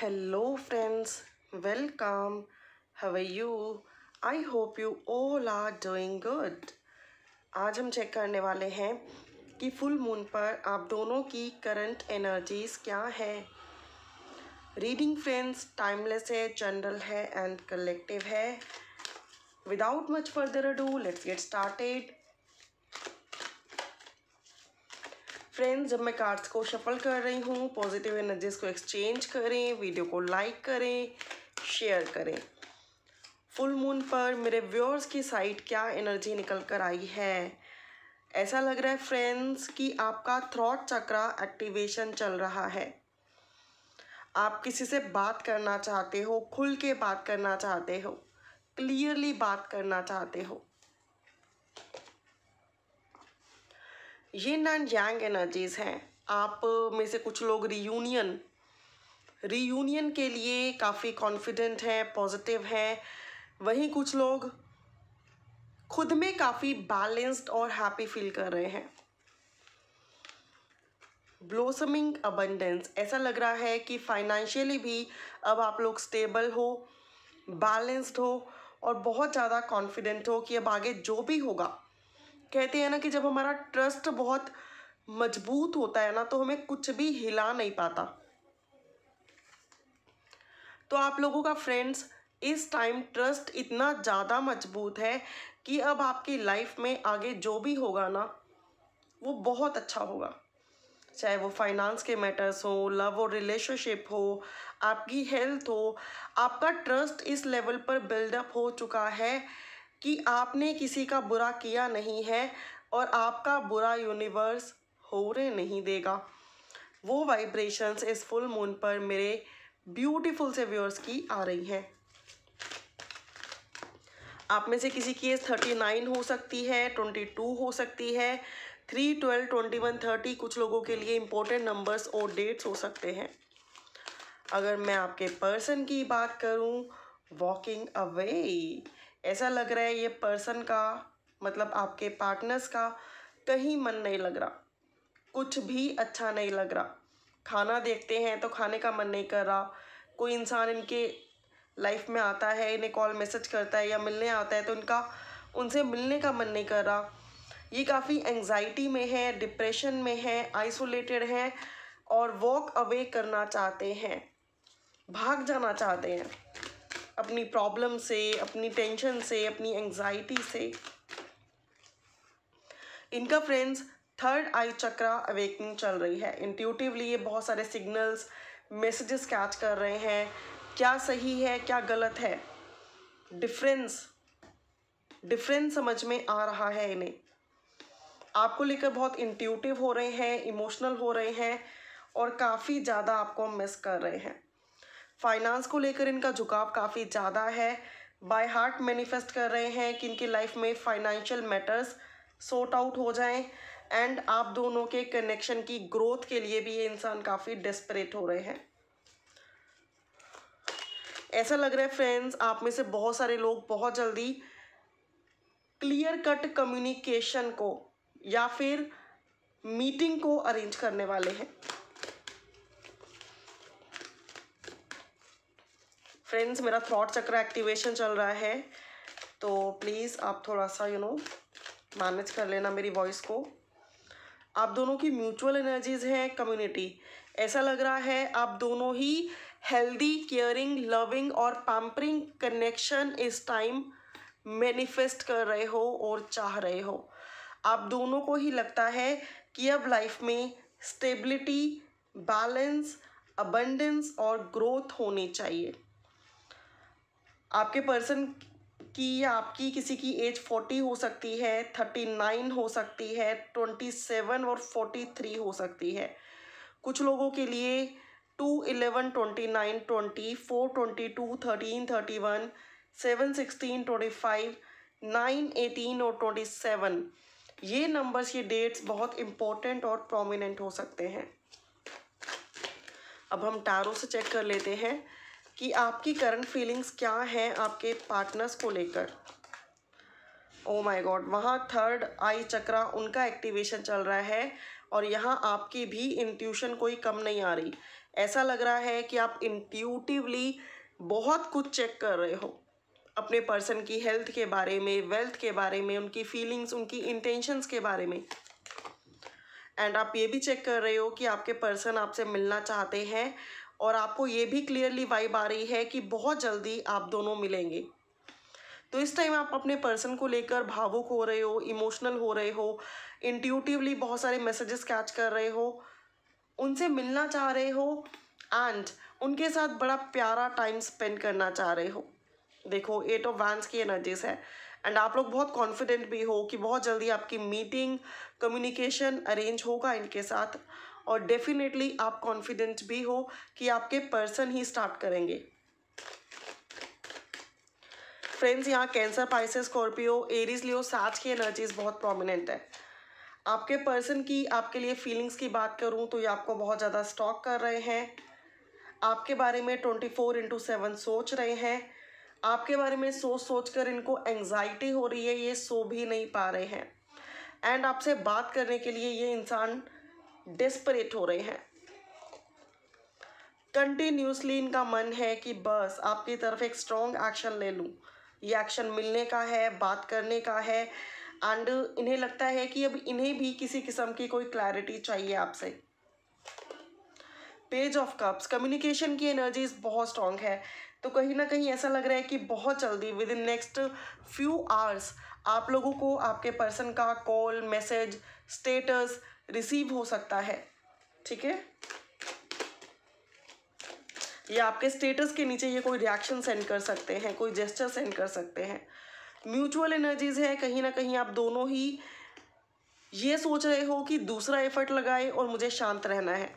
hello friends welcome how you I hope you all are doing good आज हम check करने वाले हैं कि फुल मून पर आप दोनों की करंट एनर्जीज क्या है रीडिंग फ्रेंड्स टाइमलेस है जनरल है एंड कलेक्टिव है without much further do let's get started friends जब मैं कार्ड्स को शफल कर रही हूँ पॉजिटिव एनर्जीज को एक्सचेंज करें वीडियो को लाइक करें शेयर करें फुल मून पर मेरे व्यूअर्स की साइड क्या एनर्जी निकल कर आई है ऐसा लग रहा है फ्रेंड्स कि आपका थ्रॉट चक्रा एक्टिवेशन चल रहा है आप किसी से बात करना चाहते हो खुल के बात करना चाहते हो क्लियरली बात करना चाहते हो ये एंड जैंग एनर्जीज हैं आप में से कुछ लोग रीयूनियन रीयूनियन के लिए काफ़ी कॉन्फिडेंट हैं पॉजिटिव हैं वहीं कुछ लोग खुद में काफ़ी बैलेंस्ड और हैप्पी फील कर रहे हैं ब्लोसमिंग अबंडेंस ऐसा लग रहा है कि फाइनेंशियली भी अब आप लोग स्टेबल हो बैलेंस्ड हो और बहुत ज़्यादा कॉन्फिडेंट हो कि अब आगे जो भी होगा कहते हैं ना कि जब हमारा ट्रस्ट बहुत मजबूत होता है ना तो हमें कुछ भी हिला नहीं पाता तो आप लोगों का फ्रेंड्स इस टाइम ट्रस्ट इतना ज़्यादा मजबूत है कि अब आपकी लाइफ में आगे जो भी होगा ना वो बहुत अच्छा होगा चाहे वो फाइनेंस के मैटर्स हो लव और रिलेशनशिप हो आपकी हेल्थ हो आपका ट्रस्ट इस लेवल पर बिल्डअप हो चुका है कि आपने किसी का बुरा किया नहीं है और आपका बुरा यूनिवर्स हो रहे नहीं देगा वो वाइब्रेशंस इस फुल मून पर मेरे ब्यूटीफुल से व्यूअर्स की आ रही हैं आप में से किसी की एज थर्टी नाइन हो सकती है ट्वेंटी टू हो सकती है three twelve twenty one thirty कुछ लोगों के लिए इम्पोर्टेंट नंबर्स और डेट्स हो सकते हैं अगर मैं आपके पर्सन की बात करूं वॉकिंग अवे ऐसा लग रहा है ये पर्सन का मतलब आपके पार्टनर्स का कहीं मन नहीं लग रहा कुछ भी अच्छा नहीं लग रहा खाना देखते हैं तो खाने का मन नहीं कर रहा कोई इंसान इनके लाइफ में आता है इन्हें कॉल मैसेज करता है या मिलने आता है तो इनका उनसे मिलने का मन नहीं कर रहा ये काफ़ी एंजाइटी में है डिप्रेशन में है आइसोलेटेड है और वॉक अवे करना चाहते हैं भाग जाना चाहते हैं अपनी प्रॉब्लम से अपनी टेंशन से अपनी एंग्जाइटी से इनका friends third eye chakra awakening चल रही है इंट्यूटिवली ये बहुत सारे सिग्नल्स मैसेजेस कैच कर रहे हैं क्या सही है क्या गलत है डिफरेंस डिफरेंस समझ में आ रहा है इन्हें आपको लेकर बहुत इंट्यूटिव हो रहे हैं इमोशनल हो रहे हैं और काफ़ी ज़्यादा आपको मिस कर रहे हैं फाइनेंस को लेकर इनका झुकाव काफ़ी ज़्यादा है बाय हार्ट मैनिफेस्ट कर रहे हैं कि इनकी लाइफ में फाइनेंशियल मैटर्स सॉर्ट आउट हो जाएं एंड आप दोनों के कनेक्शन की ग्रोथ के लिए भी ये इंसान काफ़ी डेस्परेट हो रहे हैं ऐसा लग रहा है फ्रेंड्स आप में से बहुत सारे लोग बहुत जल्दी क्लियर कट कम्युनिकेशन को या फिर मीटिंग को अरेंज करने वाले हैं फ्रेंड्स मेरा थ्रॉट चक्र एक्टिवेशन चल रहा है तो प्लीज़ आप थोड़ा सा यू नो मैनेज कर लेना मेरी वॉइस को आप दोनों की म्यूचुअल एनर्जीज हैं कम्युनिटी ऐसा लग रहा है आप दोनों ही हेल्दी केयरिंग लविंग और पैम्परिंग कनेक्शन इस टाइम मैनिफेस्ट कर रहे हो और चाह रहे हो आप दोनों को ही लगता है कि अब लाइफ में स्टेबिलिटी बैलेंस अबंडेंस और ग्रोथ होनी चाहिए आपके पर्सन की या आपकी किसी की एज फोर्टी हो सकती है थर्टी नाइन हो सकती है ट्वेंटी सेवन और फोर्टी थ्री हो सकती है कुछ लोगों के लिए two eleven twenty nine twenty four twenty two thirteen thirty one seven sixteen twenty five nine eighteen और ट्वेंटी सेवन ये नंबर्स ये डेट्स बहुत इम्पोर्टेंट और प्रोमिनेंट हो सकते हैं अब हम टारों से चेक कर लेते हैं कि आपकी करंट फीलिंग्स क्या हैं आपके पार्टनर्स को लेकर ओ माई गॉड वहाँ थर्ड आई चक्रा उनका एक्टिवेशन चल रहा है और यहाँ आपकी भी इंट्यूशन कोई कम नहीं आ रही ऐसा लग रहा है कि आप इंट्यूटिवली बहुत कुछ चेक कर रहे हो अपने पर्सन की हेल्थ के बारे में वेल्थ के बारे में उनकी फीलिंग्स उनकी इंटेंशंस के बारे में एंड आप ये भी चेक कर रहे हो कि आपके पर्सन आपसे मिलना चाहते हैं और आपको ये भी क्लियरली वाइब आ रही है कि बहुत जल्दी आप दोनों मिलेंगे तो इस टाइम आप अपने पर्सन को लेकर भावुक हो रहे हो इमोशनल हो रहे हो इंट्यूटिवली बहुत सारे मैसेजेस कैच कर रहे हो उनसे मिलना चाह रहे हो एंड उनके साथ बड़ा प्यारा टाइम स्पेंड करना चाह रहे हो देखो एट ऑफ वैंस की एनर्जीज है एंड आप लोग बहुत कॉन्फिडेंट भी हो कि बहुत जल्दी आपकी मीटिंग कम्युनिकेशन अरेंज होगा इनके साथ और डेफिनेटली आप कॉन्फिडेंट भी हो कि आपके पर्सन ही स्टार्ट करेंगे फ्रेंड्स यहाँ Cancer Pisces Scorpio Aries Leo साच की एनर्जीज बहुत प्रोमिनेंट है आपके पर्सन की आपके लिए फीलिंग्स की बात करूँ तो ये आपको बहुत ज़्यादा स्टॉक कर रहे हैं आपके बारे में ट्वेंटी फोर इंटू सेवन सोच रहे हैं आपके बारे में सोच सोच कर इनको एंग्जाइटी हो रही है ये सो भी नहीं पा रहे हैं एंड आपसे बात करने के लिए ये इंसान डिस्परेट हो रहे हैं कंटिन्यूसली इनका मन है कि बस आपकी तरफ एक स्ट्रॉन्ग एक्शन ले लूं ये एक्शन मिलने का है बात करने का है एंड इन्हें लगता है कि अब इन्हें भी किसी किस्म की कोई क्लैरिटी चाहिए आपसे पेज ऑफ कप्स कम्युनिकेशन की एनर्जीज बहुत स्ट्रॉन्ग है तो कहीं ना कहीं ऐसा लग रहा है कि बहुत जल्दी within next few hours आप लोगों को आपके पर्सन का कॉल मैसेज स्टेटस रिसीव हो सकता है ठीक है या आपके स्टेटस के नीचे ये कोई रिएक्शन सेंड कर सकते हैं कोई जेस्चर सेंड कर सकते हैं म्यूचुअल एनर्जीज है कहीं ना कहीं आप दोनों ही ये सोच रहे हो कि दूसरा एफर्ट लगाए और मुझे शांत रहना है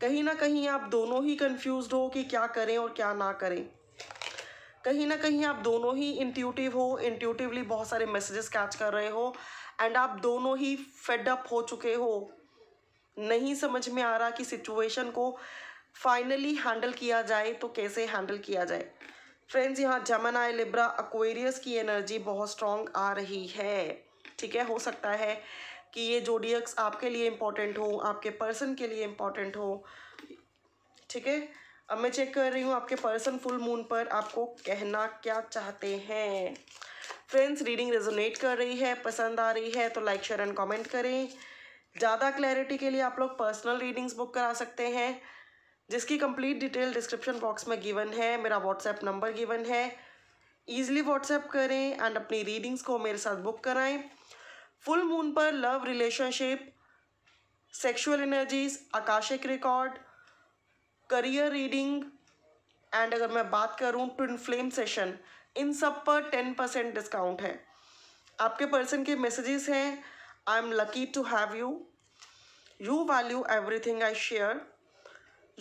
कहीं ना कहीं आप दोनों ही कंफ्यूज हो कि क्या करें और क्या ना करें कहीं ना कहीं आप दोनों ही इंट्यूटिव हो इंट्यूटिवली बहुत सारे मैसेजेस कैच कर रहे हो एंड आप दोनों ही फेडअप हो चुके हो नहीं समझ में आ रहा कि सिचुएशन को फाइनली हैंडल किया जाए तो कैसे हैंडल किया जाए फ्रेंड्स यहाँ जमनाए लिब्रा अक्वेरियस की एनर्जी बहुत स्ट्रॉन्ग आ रही है ठीक है हो सकता है कि ये जोडियक्स आपके लिए इम्पॉर्टेंट हो आपके पर्सन के लिए इम्पॉर्टेंट हो ठीक है अब मैं चेक कर रही हूँ आपके पर्सन फुल मून पर आपको कहना क्या चाहते हैं फ्रेंड्स रीडिंग रेजोनेट कर रही है पसंद आ रही है तो लाइक शेयर एंड कमेंट करें ज़्यादा क्लैरिटी के लिए आप लोग पर्सनल रीडिंग्स बुक करा सकते हैं जिसकी कंप्लीट डिटेल डिस्क्रिप्शन बॉक्स में गिवन है मेरा व्हाट्सएप नंबर गिवन है ईजिली व्हाट्सएप करें एंड अपनी रीडिंग्स को मेरे साथ बुक कराएं फुल मून पर love relationship sexual energies Akashic record career reading and अगर मैं बात करूँ ट्विन फ्लेम सेशन इन सब पर टेन परसेंट डिस्काउंट है आपके पर्सन के मैसेजेस हैं I am lucky to have you you value everything I share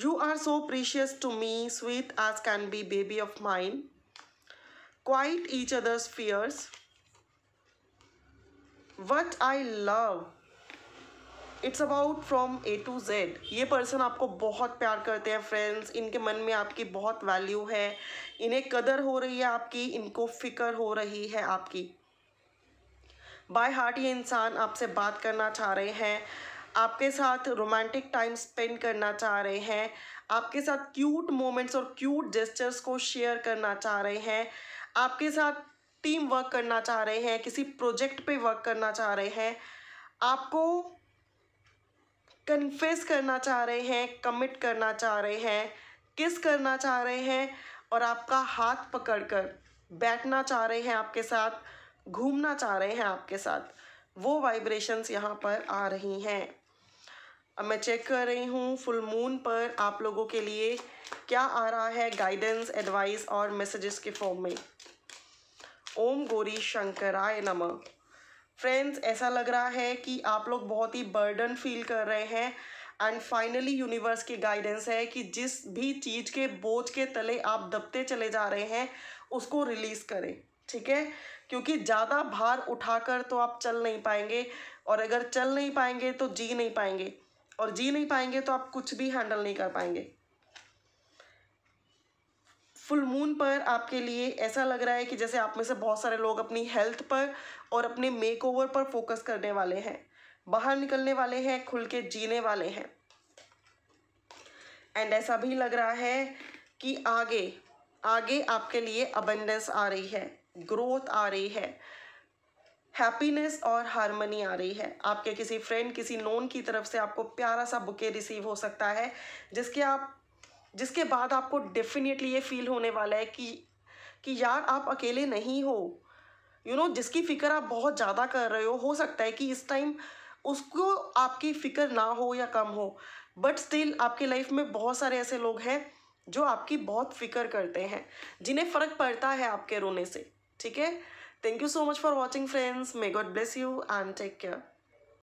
you are so precious to me sweet as can be baby of mind quite each others fierce what I love it's about from A to Z ये person आपको बहुत प्यार करते हैं friends इनके मन में आपकी बहुत वैल्यू है इन्हें कदर हो रही है आपकी इनको फिक्र हो रही है आपकी बाय हार्ट ये इंसान आपसे बात करना चाह रहे हैं आपके साथ रोमांटिक टाइम स्पेंड करना चाह रहे हैं आपके साथ क्यूट मोमेंट्स और क्यूट जेस्टर्स को शेयर करना चाह रहे हैं आपके साथ टीम वर्क करना चाह रहे हैं किसी प्रोजेक्ट पे वर्क करना चाह रहे हैं आपको कन्फेस करना चाह रहे हैं कमिट करना चाह रहे हैं किस करना चाह रहे हैं और आपका हाथ पकड़कर बैठना चाह रहे हैं आपके साथ घूमना चाह रहे हैं आपके साथ वो वाइब्रेशंस यहाँ पर आ रही हैं अब मैं चेक कर रही हूँ फुल मून पर आप लोगों के लिए क्या आ रहा है गाइडेंस एडवाइस और मैसेजेस के फॉर्म में ओम गोरी शंकराय नमः फ्रेंड्स ऐसा लग रहा है कि आप लोग बहुत ही बर्डन फील कर रहे हैं एंड फाइनली यूनिवर्स की गाइडेंस है कि जिस भी चीज़ के बोझ के तले आप दबते चले जा रहे हैं उसको रिलीज़ करें ठीक है क्योंकि ज़्यादा भार उठाकर तो आप चल नहीं पाएंगे और अगर चल नहीं पाएंगे तो जी नहीं पाएंगे और जी नहीं पाएंगे तो आप कुछ भी हैंडल नहीं कर पाएंगे फुल मून पर आपके लिए ऐसा लग रहा है कि जैसे आप में से बहुत सारे लोग अपनी हेल्थ पर और अपने मेकओवर पर फोकस करने वाले हैं बाहर निकलने वाले हैं खुल के जीने वाले हैं एंड ऐसा भी लग रहा है कि आगे आगे आपके लिए अबेंडेंस आ रही है ग्रोथ आ रही है हैप्पीनेस और हारमनी आ रही है आपके किसी फ्रेंड किसी नोन की तरफ से आपको प्यारा सा बुके रिसीव हो सकता है जिसके आप जिसके बाद आपको डेफिनेटली ये फील होने वाला है कि कि यार आप अकेले नहीं हो यू you नो know, जिसकी फ़िक्र आप बहुत ज़्यादा कर रहे हो हो सकता है कि इस टाइम उसको आपकी फ़िक्र ना हो या कम हो बट स्टिल आपकी लाइफ में बहुत सारे ऐसे लोग हैं जो आपकी बहुत फ़िक्र करते हैं जिन्हें फ़र्क पड़ता है आपके रोने से ठीक है thank you so much for watching friends may God bless you and take care